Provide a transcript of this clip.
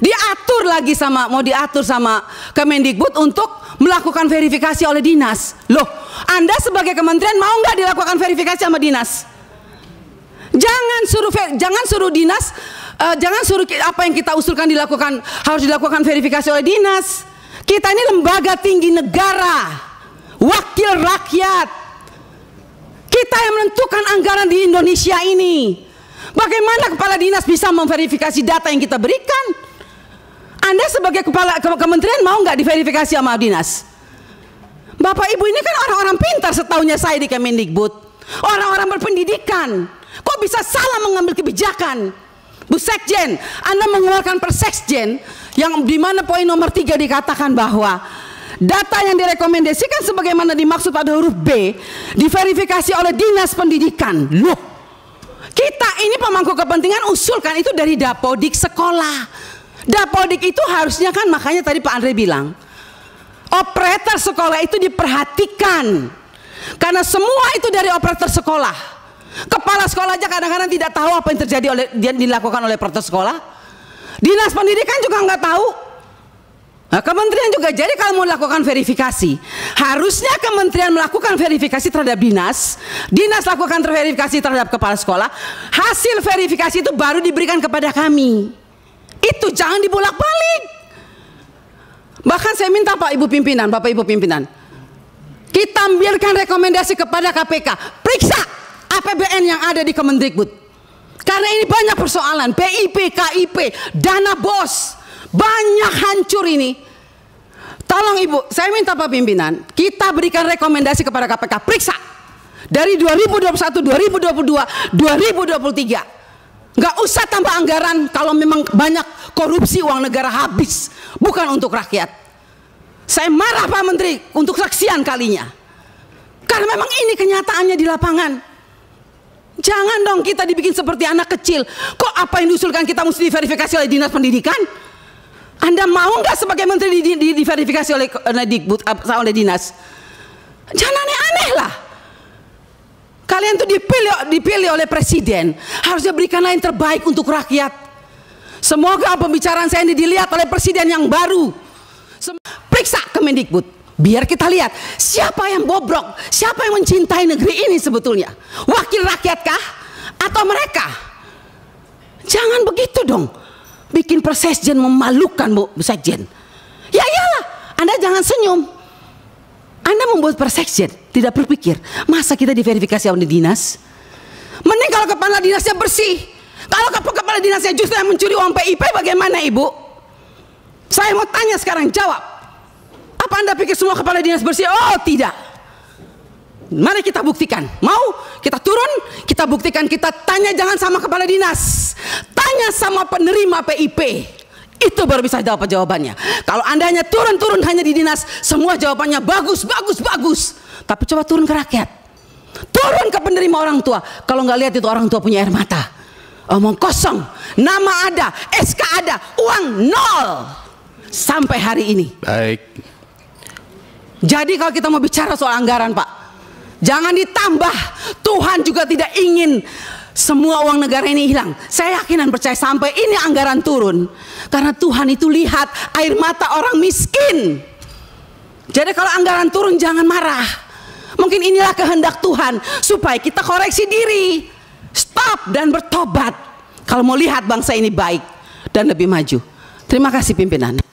Diatur lagi sama mau diatur sama Kemendikbud untuk melakukan verifikasi oleh dinas. Loh, Anda sebagai kementerian mau nggak dilakukan verifikasi sama dinas? Jangan suruh jangan suruh dinas uh, jangan suruh apa yang kita usulkan dilakukan harus dilakukan verifikasi oleh dinas. Kita ini lembaga tinggi negara, wakil rakyat. Kita yang menentukan anggaran di Indonesia ini. Bagaimana kepala dinas bisa memverifikasi data yang kita berikan? sebagai kepala ke kementerian mau nggak diverifikasi sama dinas? Bapak Ibu ini kan orang-orang pintar setahunya saya di Kemendikbud. Orang-orang berpendidikan. Kok bisa salah mengambil kebijakan? Bu Sekjen, Anda mengeluarkan persekjen yang di mana poin nomor tiga dikatakan bahwa data yang direkomendasikan sebagaimana dimaksud pada huruf B diverifikasi oleh Dinas Pendidikan. Loh, kita ini pemangku kepentingan usulkan itu dari dapodik sekolah. Dapodik itu harusnya kan makanya tadi Pak Andre bilang operator sekolah itu diperhatikan karena semua itu dari operator sekolah. Kepala sekolah aja kadang-kadang tidak tahu apa yang terjadi oleh yang dilakukan oleh operator sekolah. Dinas pendidikan juga nggak tahu. Nah, kementerian juga jadi kalau mau melakukan verifikasi harusnya kementerian melakukan verifikasi terhadap dinas, dinas lakukan terverifikasi terhadap kepala sekolah, hasil verifikasi itu baru diberikan kepada kami. Itu jangan dibolak-balik. Bahkan saya minta Pak Ibu pimpinan, Bapak Ibu pimpinan. Kita ambilkan rekomendasi kepada KPK. Periksa APBN yang ada di Kemendikbud. Karena ini banyak persoalan, PIP, KIP, dana bos. Banyak hancur ini. Tolong Ibu, saya minta Pak pimpinan, kita berikan rekomendasi kepada KPK, periksa dari 2021, 2022, 2023. Nggak usah tambah anggaran kalau memang banyak korupsi uang negara habis. Bukan untuk rakyat. Saya marah Pak Menteri untuk saksian kalinya. Karena memang ini kenyataannya di lapangan. Jangan dong kita dibikin seperti anak kecil. Kok apa yang diusulkan kita mesti diverifikasi oleh dinas pendidikan? Anda mau nggak sebagai menteri di, di, diverifikasi oleh, oleh, di, eh, oleh dinas? Jangan aneh-aneh lah. Kalian tuh dipilih dipilih oleh presiden. Harusnya berikanlah yang terbaik untuk rakyat. Semoga pembicaraan saya ini dilihat oleh presiden yang baru. Sem Periksa Mendikbud Biar kita lihat siapa yang bobrok, siapa yang mencintai negeri ini sebetulnya. Wakil rakyat kah atau mereka? Jangan begitu dong. Bikin presiden memalukan Bu Sekjen. Ya iyalah, Anda jangan senyum. Anda membuat persekjen, tidak berpikir. Masa kita diverifikasi oleh dinas? Mending kalau kepala dinasnya bersih. Kalau kepala dinasnya justru yang mencuri uang PIP bagaimana ibu? Saya mau tanya sekarang, jawab. Apa Anda pikir semua kepala dinas bersih? Oh tidak. Mari kita buktikan. Mau? Kita turun, kita buktikan, kita tanya jangan sama kepala dinas. Tanya sama penerima PIP. Itu baru bisa dapat jawabannya. Kalau Anda hanya turun-turun hanya di dinas, semua jawabannya bagus, bagus, bagus. Tapi coba turun ke rakyat. Turun ke penerima orang tua. Kalau nggak lihat itu orang tua punya air mata. Omong kosong. Nama ada, SK ada, uang nol. Sampai hari ini. Baik. Jadi kalau kita mau bicara soal anggaran Pak. Jangan ditambah. Tuhan juga tidak ingin semua uang negara ini hilang. Saya yakin dan percaya sampai ini anggaran turun. Karena Tuhan itu lihat air mata orang miskin. Jadi kalau anggaran turun jangan marah. Mungkin inilah kehendak Tuhan supaya kita koreksi diri. Stop dan bertobat. Kalau mau lihat bangsa ini baik dan lebih maju. Terima kasih pimpinan.